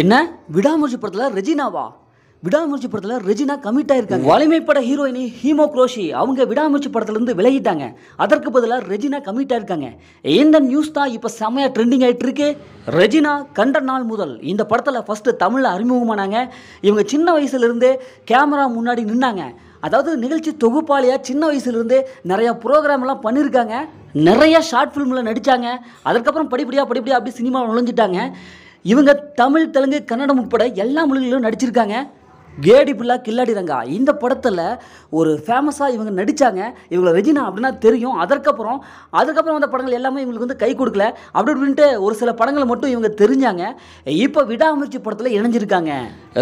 என்ன விடாமூர்ச்சி படத்தில் ரெஜினாவா விடாமூர்ச்சி படத்தில் ரெஜினா கமிட் ஆயிருக்காங்க வலிமைப்பட ஹீரோயினி ஹீமோ குரோஷி அவங்க விடாமுயற்சி படத்துலேருந்து விலகிட்டாங்க அதற்கு பதிலாக ரெஜினா கமிட் ஆயிருக்காங்க எந்த நியூஸ் தான் இப்போ செம்மையாக ட்ரெண்டிங் ஆகிட்டு இருக்கு ரெஜினா கண்ட நாள் முதல் இந்த படத்தில் ஃபஸ்ட்டு தமிழில் அறிமுகமானாங்க இவங்க சின்ன வயசுலேருந்தே கேமரா முன்னாடி நின்னாங்க அதாவது நிகழ்ச்சி தொகுப்பாளியாக சின்ன வயசுலேருந்தே நிறையா ப்ரோக்ராம்லாம் பண்ணியிருக்காங்க நிறையா ஷார்ட் ஃபிலிமில் நடித்தாங்க அதுக்கப்புறம் படிப்படியாக படிப்படியாக அப்படி சினிமா நுழைஞ்சிட்டாங்க இவங்க தமிழ் தெலுங்கு கன்னடம் உட்பட எல்லா மொழிகளிலும் நடிச்சிருக்காங்க கேடி பிள்ளா கில்லாடி ரங்கா இந்த படத்தில் ஒரு ஃபேமஸாக இவங்க நடித்தாங்க இவங்களை ரெஜினா அப்படின்னா தெரியும் அதற்கப்புறம் அதுக்கப்புறம் வந்த படங்கள் எல்லாமே இவங்களுக்கு வந்து கை கொடுக்கல அப்படி அப்படின்ட்டு ஒரு சில படங்கள் மட்டும் இவங்க தெரிஞ்சாங்க இப்போ விடாமுயற்சி படத்தில் இணைஞ்சிருக்காங்க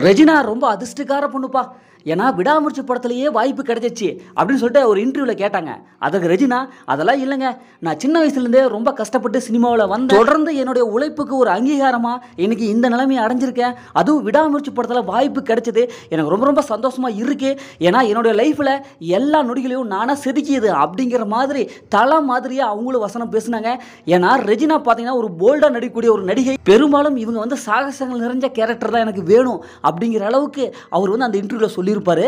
ரெஜினா ரொம்ப அதிர்ஷ்டக்கார பொண்ணுப்பா ஏன்னா விடாமுயற்சி படத்துலேயே வாய்ப்பு கிடைச்சிச்சு அப்படின்னு சொல்லிட்டு ஒரு இன்டர்வியூவில் கேட்டாங்க அதுக்கு ரெஜினா அதெல்லாம் இல்லைங்க நான் சின்ன வயசுலேருந்தே ரொம்ப கஷ்டப்பட்டு சினிமாவில் வந்து தொடர்ந்து என்னுடைய உழைப்புக்கு ஒரு அங்கீகாரமாக இன்றைக்கி இந்த நிலைமையை அடைஞ்சிருக்கேன் அதுவும் விடாமுயற்சி படத்தில் வாய்ப்பு கிடைச்சது எனக்கு ரொம்ப ரொம்ப சந்தோஷமாக இருக்குது ஏன்னா என்னுடைய லைஃப்பில் எல்லா நொடிகளையும் நானாக செதுக்கியது அப்படிங்கிற மாதிரி தலை மாதிரியாக அவங்களும் வசனம் பேசினாங்க ஏன்னா ரெஜினா பார்த்தீங்கன்னா ஒரு போல்டாக நடிக்கக்கூடிய ஒரு நடிகை பெரும்பாலும் இவங்க வந்து சாகசங்கள் நிறைஞ்ச கேரக்டர் தான் எனக்கு வேணும் அப்படிங்கிற அளவுக்கு அவர் வந்து அந்த இன்டர்வியூவில் சொல்லியிருப்பார்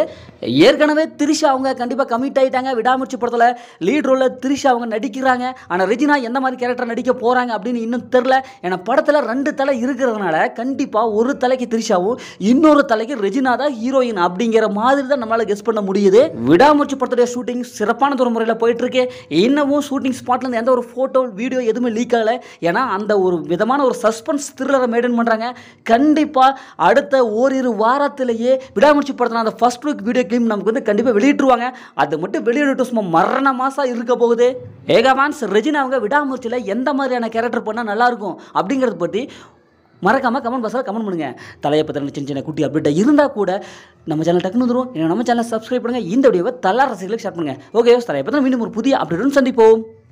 ஏற்கனவே திரிஷா அவங்க கண்டிப்பாக கமிட் ஆகிட்டாங்க விடாமுச்சு படத்தில் லீட் ரோலில் திரிஷா அவங்க நடிக்கிறாங்க ஆனால் ரெஜினா எந்த மாதிரி கேரக்டர் நடிக்க போகிறாங்க அப்படின்னு இன்னும் தெரில ஏன்னா படத்தில் ரெண்டு தலை இருக்கிறதுனால கண்டிப்பாக ஒரு தலைக்கு திரிஷாவும் இன்னொரு தலைக்கு ரெஜினா தான் ஹீரோயின் அப்படிங்கிற மாதிரி தான் நம்மளால் கெஸ் பண்ண முடியுது விடாமூச்சு படத்துடைய ஷூட்டிங் சிறப்பான ஒரு முறையில் போயிட்டுருக்கு இன்னமும் ஷூட்டிங் ஸ்பாட்லேருந்து எந்த ஒரு ஃபோட்டோ வீடியோ எதுவுமே லீக் ஆகலை ஏன்னா அந்த ஒரு விதமான ஒரு சஸ்பென்ஸ் த்ரில்லரை மெயின்டைன் பண்ணுறாங்க கண்டிப்பாக அடுத்த ஓரிரு வாரத்திலேயே விடாமூச்சு படத்தில் அந்த ஃபர்ஸ்ட் லுக் வீடியோ கேம் நமக்கு வந்து கண்டிப்பாக வெளியிட்டுருவாங்க அது மட்டும் வெளியிட்டு சும்மா மரண மாதம் இருக்க போகுது ஏகவான்ஸ் ரெஜினா அவங்க விடாமூர்ச்சியில் எந்த மாதிரியான கேரக்டர் பண்ணால் நல்லாயிருக்கும் அப்படிங்கிறத பற்றி மறக்காமல் கமெண்ட் பாக்ஸில் கமெண்ட் பண்ணுங்கள் தலையை பற்றி சின்ன சின்ன குட்டி அப்டேட்டாக இருந்தால் கூட நம்ம சேனல் டக்குனு வந்துடும் ஏன்னா நம்ம சேனல் சப்ஸ்கிரைப் பண்ணுங்கள் இந்த வீடியோவை தலா ரசிகளுக்கு ஷேர் பண்ணுங்கள் ஓகே தலையை பற்றி மீண்டும் ஒரு புதிய அப்டேட்டுன்னு சந்திப்போம்